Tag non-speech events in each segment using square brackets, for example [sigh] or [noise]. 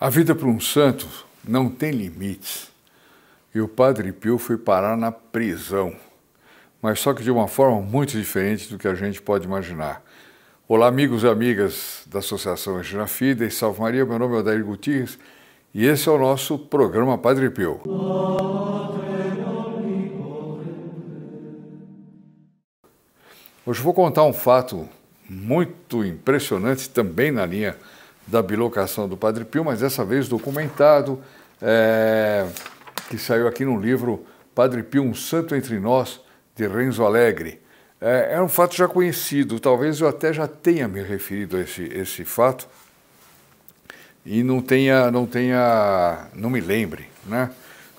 A vida para um santo não tem limites. E o Padre Pio foi parar na prisão, mas só que de uma forma muito diferente do que a gente pode imaginar. Olá, amigos e amigas da Associação Angina Fida e Salve Maria, meu nome é Odair Gutierrez e esse é o nosso programa Padre Pio. Hoje vou contar um fato muito impressionante também na linha da bilocação do Padre Pio, mas dessa vez documentado, é, que saiu aqui no livro Padre Pio, um santo entre nós, de Renzo Alegre. É, é, um fato já conhecido, talvez eu até já tenha me referido a esse, esse fato e não tenha, não tenha, não me lembre, né?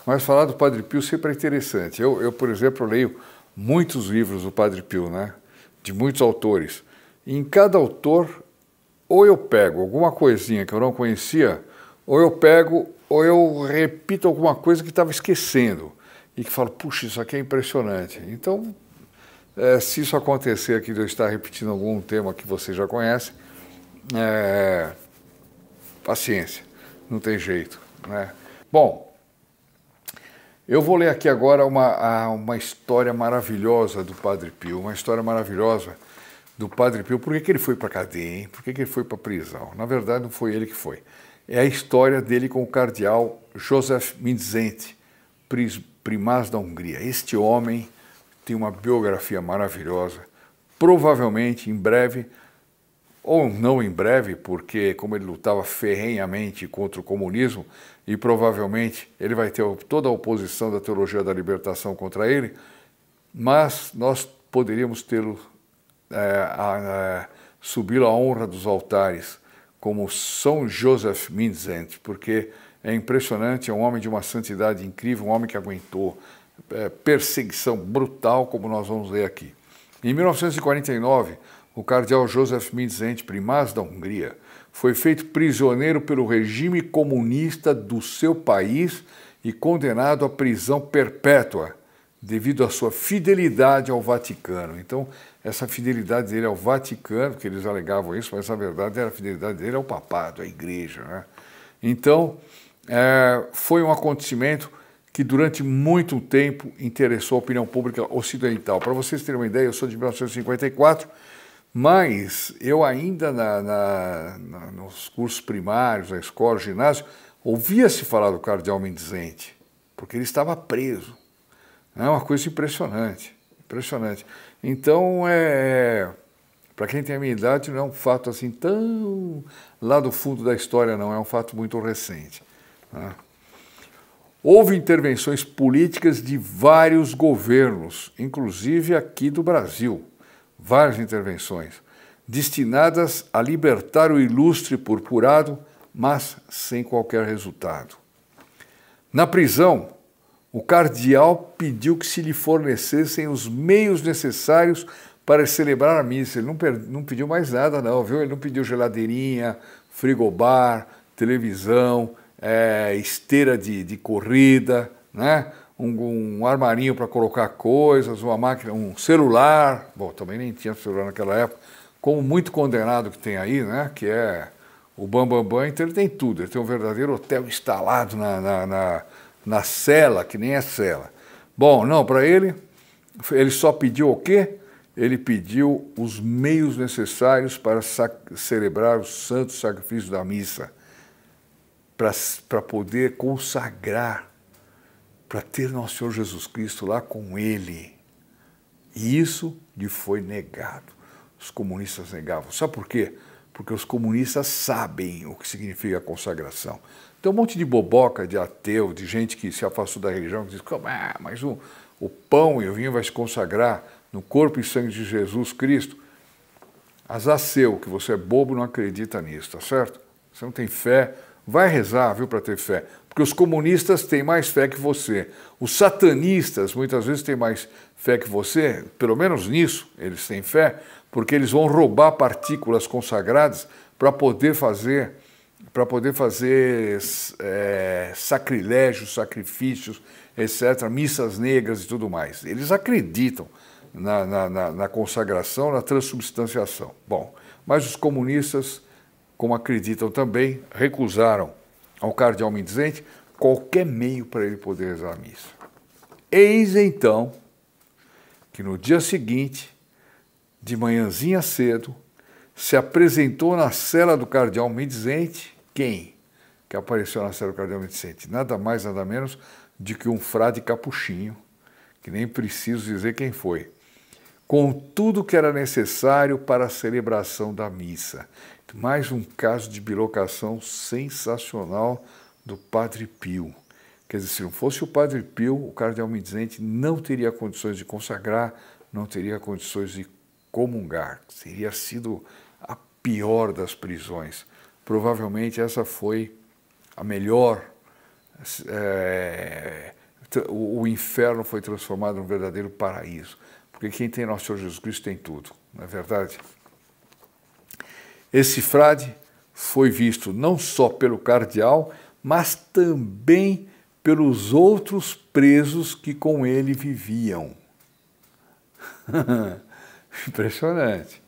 Mas falar do Padre Pio sempre é interessante. Eu, eu por exemplo, leio muitos livros do Padre Pio, né? De muitos autores. E em cada autor ou eu pego alguma coisinha que eu não conhecia, ou eu pego, ou eu repito alguma coisa que estava esquecendo e que falo, puxa, isso aqui é impressionante. Então, é, se isso acontecer aqui de eu estar repetindo algum tema que você já conhece, é, paciência, não tem jeito. Né? Bom, eu vou ler aqui agora uma, uma história maravilhosa do Padre Pio, uma história maravilhosa do Padre Pio, por que, que ele foi para a cadeia, hein? por que, que ele foi para a prisão? Na verdade, não foi ele que foi. É a história dele com o cardeal Joseph Mindzente, primaz da Hungria. Este homem tem uma biografia maravilhosa. Provavelmente, em breve, ou não em breve, porque como ele lutava ferrenhamente contra o comunismo e provavelmente ele vai ter toda a oposição da teologia da libertação contra ele, mas nós poderíamos tê-lo é, é subiu à honra dos altares como São Joseph Minzent, porque é impressionante, é um homem de uma santidade incrível, um homem que aguentou é, perseguição brutal, como nós vamos ler aqui. Em 1949, o cardeal Joseph Minzent, primaz da Hungria, foi feito prisioneiro pelo regime comunista do seu país e condenado à prisão perpétua devido à sua fidelidade ao Vaticano. Então, essa fidelidade dele ao Vaticano, que eles alegavam isso, mas na verdade era a fidelidade dele ao papado, à igreja. Né? Então, é, foi um acontecimento que durante muito tempo interessou a opinião pública ocidental. Para vocês terem uma ideia, eu sou de 1954, mas eu ainda na, na, na, nos cursos primários, na escola, ginásio, ouvia-se falar do cardeal Mendizente, porque ele estava preso. É uma coisa impressionante, impressionante. Então, é, é para quem tem a minha idade, não é um fato assim tão lá do fundo da história, não, é um fato muito recente. Né? Houve intervenções políticas de vários governos, inclusive aqui do Brasil, várias intervenções, destinadas a libertar o ilustre purpurado, mas sem qualquer resultado. Na prisão, o cardeal pediu que se lhe fornecessem os meios necessários para celebrar a missa. Ele não, não pediu mais nada, não, viu? Ele não pediu geladeirinha, frigobar, televisão, é, esteira de, de corrida, né? Um, um, armarinho para colocar coisas, uma máquina, um celular. Bom, também nem tinha celular naquela época. Como muito condenado que tem aí, né? Que é o Bambambam, Bam Bam, então ele tem tudo. Ele tem um verdadeiro hotel instalado na, na, na na cela, que nem é cela. Bom, não, para ele, ele só pediu o quê? Ele pediu os meios necessários para celebrar o santo sacrifício da missa, para poder consagrar, para ter nosso Senhor Jesus Cristo lá com ele. E isso lhe foi negado. Os comunistas negavam. Sabe por quê? Porque os comunistas sabem o que significa consagração, tem um monte de boboca, de ateu, de gente que se afastou da religião, que diz, ah, mas o, o pão e o vinho vai se consagrar no corpo e sangue de Jesus Cristo. Azaceu, que você é bobo, não acredita nisso, tá certo? Você não tem fé, vai rezar, viu, para ter fé. Porque os comunistas têm mais fé que você. Os satanistas muitas vezes têm mais fé que você, pelo menos nisso eles têm fé, porque eles vão roubar partículas consagradas para poder fazer para poder fazer é, sacrilégios, sacrifícios, etc., missas negras e tudo mais. Eles acreditam na, na, na, na consagração, na transubstanciação. Bom, mas os comunistas, como acreditam também, recusaram ao cardeal mendizente qualquer meio para ele poder rezar a missa. Eis então que no dia seguinte, de manhãzinha cedo, se apresentou na cela do cardeal mendicente, quem? Que apareceu na cela do cardeal mendicente? Nada mais, nada menos de que um frade capuchinho, que nem preciso dizer quem foi, com tudo que era necessário para a celebração da missa. Mais um caso de bilocação sensacional do Padre Pio. Quer dizer, se não fosse o Padre Pio, o cardeal mendicente não teria condições de consagrar, não teria condições de comungar. Teria sido pior das prisões. Provavelmente essa foi a melhor. É, o, inferno foi transformado num verdadeiro paraíso. Porque quem tem nosso Senhor Jesus Cristo tem tudo, não é verdade? Esse frade foi visto não só pelo cardeal, mas também pelos outros presos que com ele viviam. [laughs] Impressionante.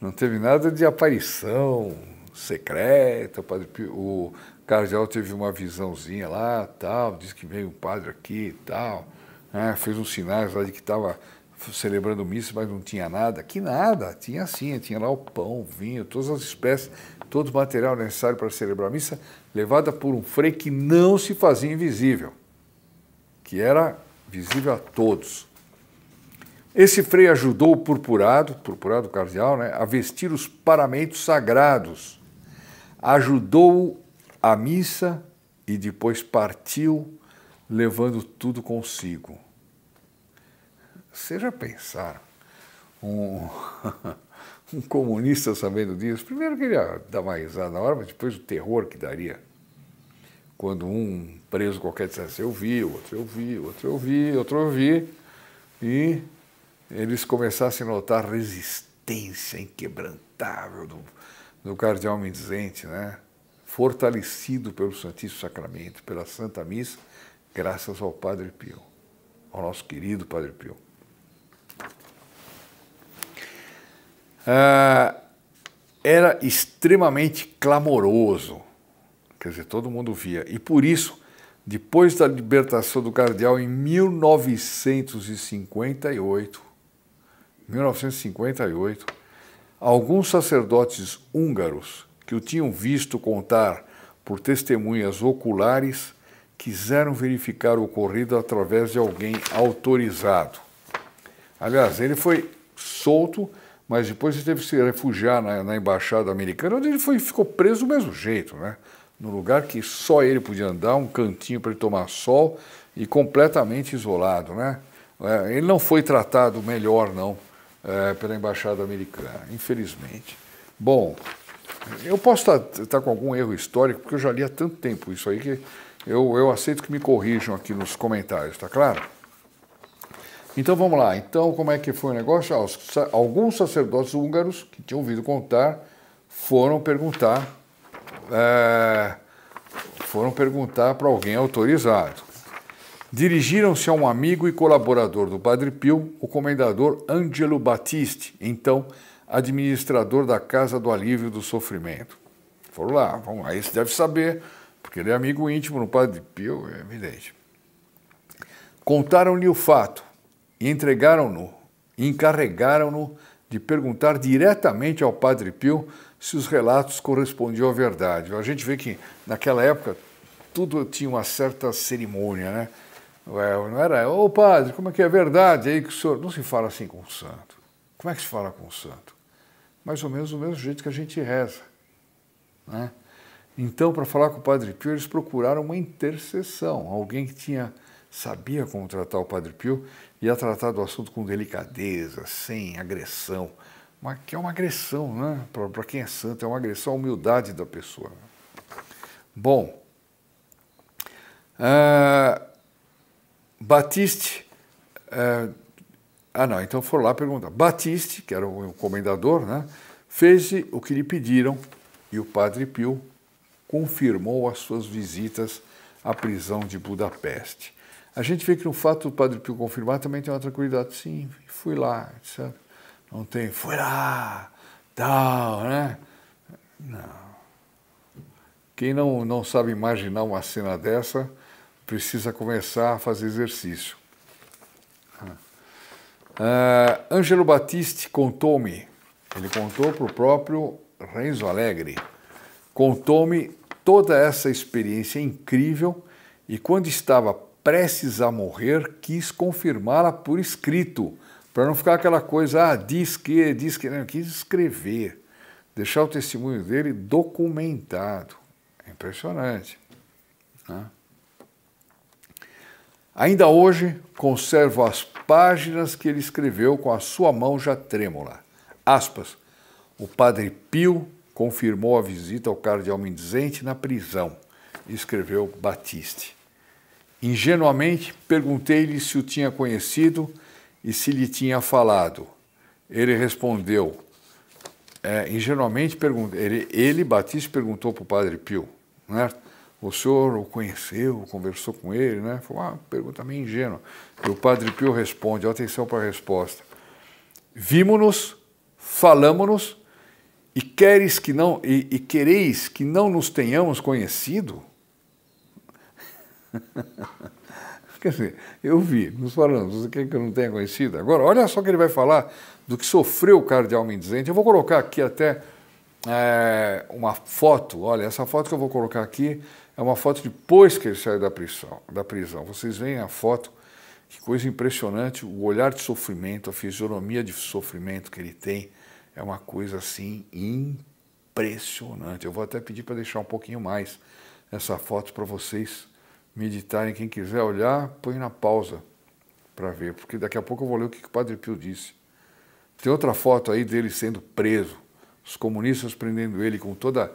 Não teve nada de aparição secreta. O, padre Pio, o cardeal teve uma visãozinha lá, tal, disse que veio um padre aqui e tal. Né? Fez uns sinais lá de que estava celebrando missa, mas não tinha nada. Que nada, tinha sim, tinha lá o pão, o vinho, todas as espécies, todo o material necessário para celebrar a missa, levada por um frei que não se fazia invisível, que era visível a todos. Esse frei ajudou o purpurado, purpurado cardeal, né, a vestir os paramentos sagrados. Ajudou a missa e depois partiu, levando tudo consigo. Seja pensar, um, [laughs] um comunista sabendo disso, primeiro queria dar uma risada na hora, mas depois o terror que daria. Quando um preso qualquer dissesse, eu vi, outro eu vi, outro eu vi, outro eu vi, e eles começassem a notar a resistência inquebrantável do, do cardeal mendizente, né? fortalecido pelo Santíssimo Sacramento, pela Santa Missa, graças ao Padre Pio, ao nosso querido Padre Pio. Ah, era extremamente clamoroso, quer dizer, todo mundo via. E por isso, depois da libertação do cardeal em 1958, 1958, alguns sacerdotes húngaros que o tinham visto contar por testemunhas oculares quiseram verificar o ocorrido através de alguém autorizado. Aliás, ele foi solto, mas depois ele teve que se refugiar na, na embaixada americana, onde ele foi, ficou preso do mesmo jeito, né? no lugar que só ele podia andar, um cantinho para ele tomar sol e completamente isolado, né? É, ele não foi tratado melhor, não é, pela Embaixada Americana, infelizmente. Bom, eu posso estar tá, tá com algum erro histórico, porque eu já li há tanto tempo isso aí que eu, eu aceito que me corrijam aqui nos comentários, tá claro? Então vamos lá. Então, como é que foi o negócio? Ah, alguns sacerdotes húngaros que tinham ouvido contar foram perguntar. É, foram perguntar para alguém autorizado dirigiram-se a um amigo e colaborador do Padre Pio, o comendador Angelo Batiste, então administrador da Casa do Alívio do Sofrimento. Foram lá, vamos lá, esse deve saber, porque ele é amigo íntimo do Padre Pio, é evidente. Contaram-lhe o fato e entregaram-no, e encarregaram-no de perguntar diretamente ao Padre Pio se os relatos correspondiam à verdade. A gente vê que naquela época tudo tinha uma certa cerimônia, né? Não era, ô oh, padre, como é que é verdade aí que o senhor. Não se fala assim com o santo. Como é que se fala com o santo? Mais ou menos do mesmo jeito que a gente reza. Né? Então, para falar com o Padre Pio, eles procuraram uma intercessão, alguém que tinha sabia como tratar o Padre Pio e ia tratar do assunto com delicadeza, sem agressão, uma, que é uma agressão, né? Para quem é santo, é uma agressão à humildade da pessoa. Bom, uh, Batiste. É, ah, não, então foram lá perguntar. Batiste, que era o comendador, né, fez o que lhe pediram e o padre Pio confirmou as suas visitas à prisão de Budapeste. A gente vê que no fato do padre Pio confirmar também tem uma tranquilidade. Sim, fui lá, etc. Não tem, fui lá, tal, né? Não. Quem não, não sabe imaginar uma cena dessa precisa começar a fazer exercício. Uh, Ângelo Batiste contou-me, ele contou para o próprio Renzo Alegre, contou-me toda essa experiência incrível e quando estava prestes a morrer, quis confirmá-la por escrito, para não ficar aquela coisa, ah, diz que, diz que, não, quis escrever, deixar o testemunho dele documentado. É impressionante. Né? Ainda hoje conservo as páginas que ele escreveu com a sua mão já trêmula. Aspas. O padre Pio confirmou a visita ao cardeal mendizente na prisão, escreveu Batiste. Ingenuamente perguntei-lhe se o tinha conhecido e se lhe tinha falado. Ele respondeu. É, ingenuamente perguntei. Ele, ele, Batiste, perguntou para o padre Pio, né? O senhor o conheceu, conversou com ele, né? Foi uma pergunta meio ingênua. E o Padre Pio responde, atenção para a resposta. Vimos-nos, falamos-nos, e queres que não, e, e quereis que não nos tenhamos conhecido? [laughs] Quer dizer, eu vi, nos falamos, você quer que eu não tenha conhecido? Agora, olha só que ele vai falar do que sofreu o cardeal mendizente. Eu vou colocar aqui até é, uma foto, olha, essa foto que eu vou colocar aqui é uma foto depois que ele sai da prisão. Da prisão. Vocês veem a foto, que coisa impressionante, o olhar de sofrimento, a fisionomia de sofrimento que ele tem, é uma coisa assim impressionante. Eu vou até pedir para deixar um pouquinho mais essa foto para vocês meditarem. Quem quiser olhar, põe na pausa para ver, porque daqui a pouco eu vou ler o que o Padre Pio disse. Tem outra foto aí dele sendo preso, os comunistas prendendo ele com toda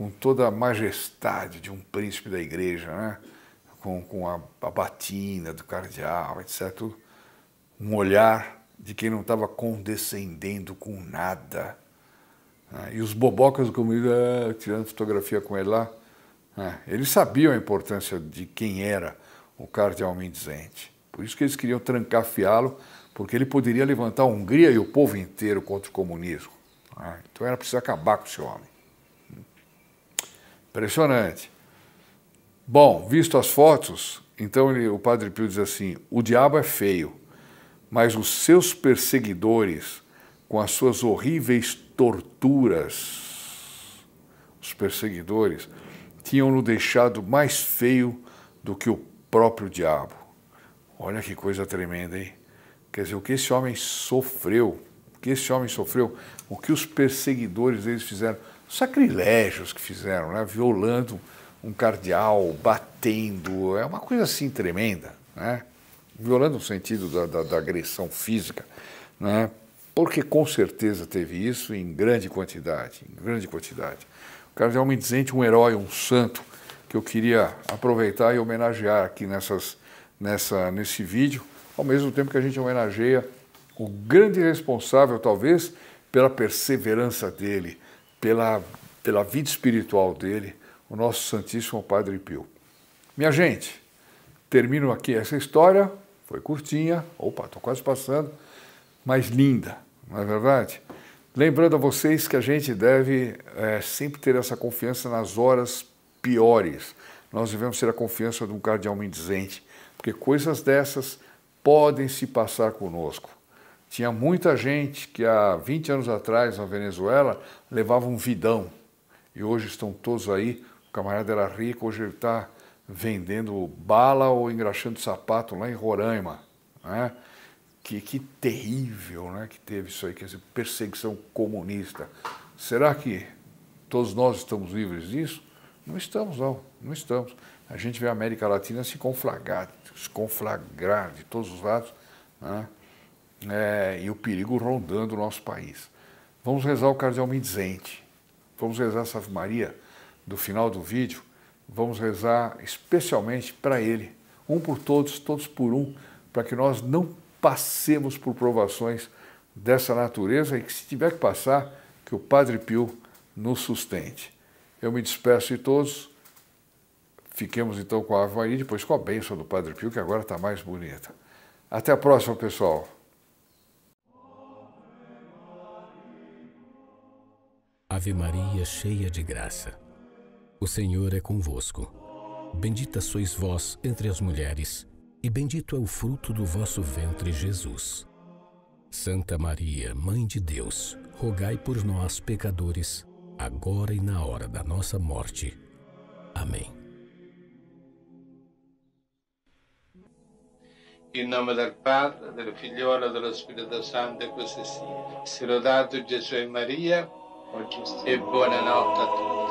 com toda a majestade de um príncipe da igreja, né? com, com a, a batina do cardeal, etc. Um olhar de quem não estava condescendendo com nada. Né? E os bobocas comigo, ah, tirando fotografia com ele lá, né? eles sabiam a importância de quem era o cardeal mendizente. Por isso que eles queriam trancafiá-lo, porque ele poderia levantar a Hungria e o povo inteiro contra o comunismo. Né? Então era preciso acabar com esse homem. Impressionante. Bom, visto as fotos, então ele, o Padre Pio diz assim: o diabo é feio, mas os seus perseguidores, com as suas horríveis torturas, os perseguidores, tinham-no deixado mais feio do que o próprio diabo. Olha que coisa tremenda, hein? Quer dizer, o que esse homem sofreu, o que esse homem sofreu, o que os perseguidores deles fizeram sacrilégios que fizeram, né? violando um cardeal, batendo, é uma coisa assim tremenda, né? violando o sentido da, da, da agressão física, né? porque com certeza teve isso em grande quantidade, em grande quantidade. O cardeal Mendizente, um herói, um santo, que eu queria aproveitar e homenagear aqui nessas, nessa, nesse vídeo, ao mesmo tempo que a gente homenageia o grande responsável, talvez, pela perseverança dele, pela, pela vida espiritual dele, o nosso Santíssimo Padre Pio. Minha gente, termino aqui essa história, foi curtinha, opa, estou quase passando, mas linda, não é verdade? Lembrando a vocês que a gente deve é, sempre ter essa confiança nas horas piores. Nós devemos ter a confiança de um cardeal mendizente, porque coisas dessas podem se passar conosco. Tinha muita gente que há 20 anos atrás na Venezuela levava um vidão e hoje estão todos aí. O camarada era rico, hoje ele está vendendo bala ou engraxando sapato lá em Roraima. Né? Que, que terrível né, que teve isso aí, que essa perseguição comunista. Será que todos nós estamos livres disso? Não estamos, não, não estamos. A gente vê a América Latina se conflagrar, se conflagrar de todos os lados. Né? é, e o perigo rondando o nosso país. Vamos rezar o cardeal mendizente, vamos rezar essa Ave Maria do final do vídeo, vamos rezar especialmente para ele, um por todos, todos por um, para que nós não passemos por provações dessa natureza e que se tiver que passar, que o Padre Pio nos sustente. Eu me despeço de todos. Fiquemos então com a Ave Maria, e depois com a bênção do Padre Pio, que agora está mais bonita. Até a próxima, pessoal. Ave Maria, cheia de graça. O Senhor é convosco. Bendita sois vós entre as mulheres, e bendito é o fruto do vosso ventre, Jesus. Santa Maria, Mãe de Deus, rogai por nós, pecadores, agora e na hora da nossa morte. Amém. Em nome do Padre, do Filho e do Espírito Santo, così sia. Sì. Jesus e Maria Porque eu fico olhando a